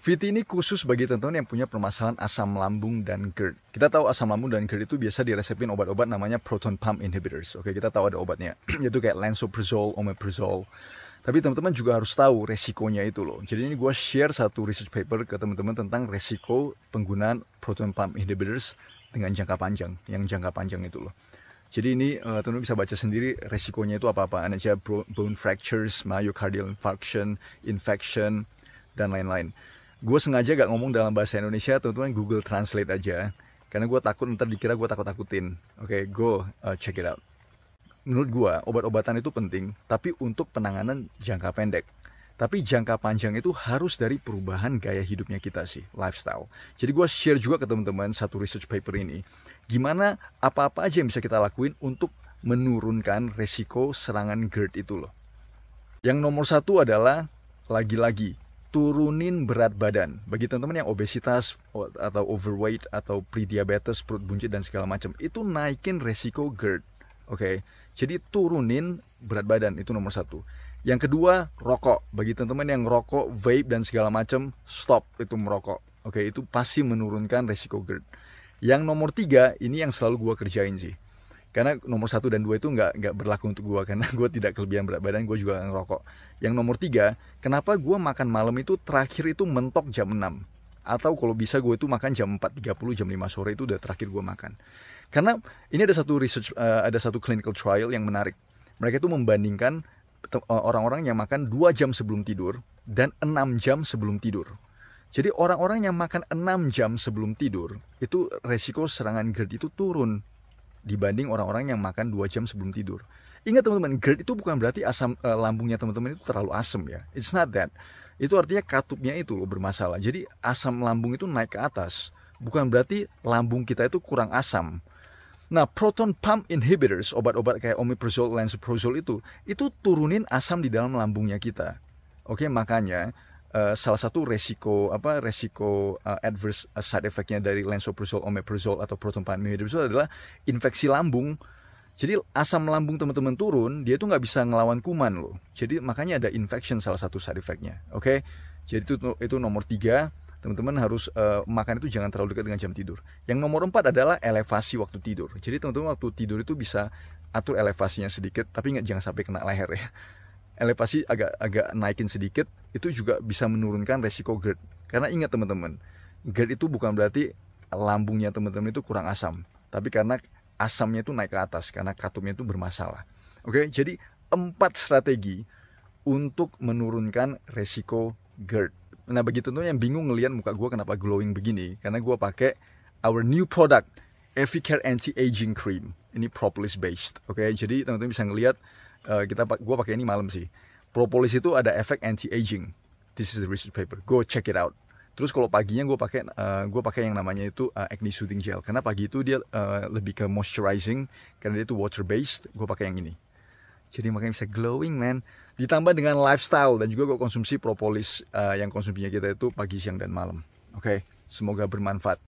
VT ini khusus bagi teman-teman yang punya permasalahan asam lambung dan GERD. Kita tahu asam lambung dan GERD itu biasa diresepin obat-obat namanya proton pump inhibitors. Oke, kita tahu ada obatnya, yaitu kayak lansoprazole, omeprazole. Tapi teman-teman juga harus tahu resikonya itu loh. Jadi ini gue share satu research paper ke teman-teman tentang resiko penggunaan proton pump inhibitors dengan jangka panjang, yang jangka panjang itu loh. Jadi ini teman eh, teman-teman bisa baca sendiri resikonya itu apa-apaan apa aja, bone fractures, myocardial infarction, infection, dan lain-lain gue sengaja gak ngomong dalam bahasa Indonesia teman-teman Google Translate aja karena gue takut ntar dikira gue takut takutin oke okay, go uh, check it out menurut gue obat-obatan itu penting tapi untuk penanganan jangka pendek tapi jangka panjang itu harus dari perubahan gaya hidupnya kita sih, lifestyle. Jadi gue share juga ke teman-teman satu research paper ini. Gimana apa-apa aja yang bisa kita lakuin untuk menurunkan resiko serangan GERD itu loh. Yang nomor satu adalah lagi-lagi turunin berat badan bagi teman-teman yang obesitas atau overweight atau pre-diabetes perut buncit dan segala macam itu naikin resiko GERD oke okay? jadi turunin berat badan itu nomor satu yang kedua rokok bagi teman-teman yang rokok vape dan segala macam stop itu merokok oke okay? itu pasti menurunkan resiko GERD yang nomor tiga ini yang selalu gue kerjain sih karena nomor satu dan dua itu nggak nggak berlaku untuk gue karena gue tidak kelebihan berat badan gue juga ngerokok yang nomor tiga kenapa gue makan malam itu terakhir itu mentok jam 6 atau kalau bisa gue itu makan jam 4.30 jam 5 sore itu udah terakhir gue makan karena ini ada satu research eh, ada satu clinical trial yang menarik mereka itu membandingkan e, orang-orang yang makan dua jam sebelum tidur dan enam jam sebelum tidur jadi orang-orang yang makan 6 jam sebelum tidur itu resiko serangan GERD itu turun dibanding orang-orang yang makan dua jam sebelum tidur. Ingat teman-teman, GERD itu bukan berarti asam uh, lambungnya teman-teman itu terlalu asam ya. It's not that. Itu artinya katupnya itu loh bermasalah. Jadi asam lambung itu naik ke atas. Bukan berarti lambung kita itu kurang asam. Nah, proton pump inhibitors, obat-obat kayak omeprazole, lansoprazole itu, itu turunin asam di dalam lambungnya kita. Oke, makanya Eh, salah satu resiko apa resiko uh, adverse uh, side effectnya dari lansoprazole, omeprazole atau protonpan imidazole adalah infeksi lambung. Jadi asam lambung teman-teman turun, dia tuh nggak bisa ngelawan kuman loh. Jadi makanya ada infection salah satu side effectnya. Oke, okay? jadi itu itu nomor tiga. Teman-teman harus uh, makan itu jangan terlalu dekat dengan jam tidur. Yang nomor empat adalah elevasi waktu tidur. Jadi teman-teman waktu tidur itu bisa atur elevasinya sedikit, tapi nggak jangan sampai kena leher ya elevasi agak agak naikin sedikit itu juga bisa menurunkan resiko GERD. Karena ingat teman-teman, GERD itu bukan berarti lambungnya teman-teman itu kurang asam, tapi karena asamnya itu naik ke atas karena katupnya itu bermasalah. Oke, jadi empat strategi untuk menurunkan resiko GERD. Nah, bagi tentunya yang bingung ngelihat muka gue kenapa glowing begini, karena gue pakai our new product, Eficare Anti Aging Cream. Ini propolis based. Oke, jadi teman-teman bisa ngelihat Eh, kita gue pakai ini malam sih. Propolis itu ada efek anti aging. This is the research paper. Go check it out. Terus kalau paginya gue pakai uh, eh, gue pakai yang namanya itu uh, acne soothing gel karena pagi itu dia uh, lebih ke moisturizing karena dia itu water based. Gue pakai yang ini. Jadi makanya bisa glowing man. Ditambah dengan lifestyle dan juga gue konsumsi propolis uh, yang konsumsinya kita itu pagi, siang dan malam. Oke, okay? semoga bermanfaat.